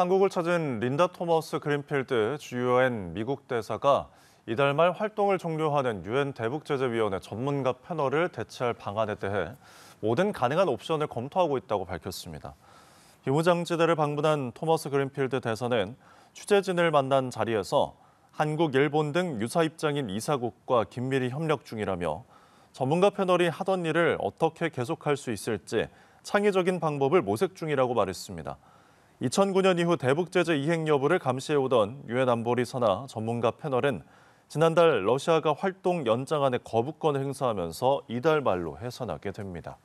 한국을 찾은 린다 토머스 그린필드 주요엔 미국 대사가 이달 말 활동을 종료하는 유엔 대북제재위원회 전문가 패널을 대체할 방안에 대해 모든 가능한 옵션을 검토하고 있다고 밝혔습니다. 비무장지대를 방문한 토머스 그린필드 대사는 취재진을 만난 자리에서 한국, 일본 등 유사 입장인 이사국과 긴밀히 협력 중이라며 전문가 패널이 하던 일을 어떻게 계속할 수 있을지 창의적인 방법을 모색 중이라고 말했습니다. 2009년 이후 대북제재 이행 여부를 감시해오던 유엔 안보리 선하 전문가 패널은 지난달 러시아가 활동 연장안에 거부권을 행사하면서 이달 말로 해산하게 됩니다.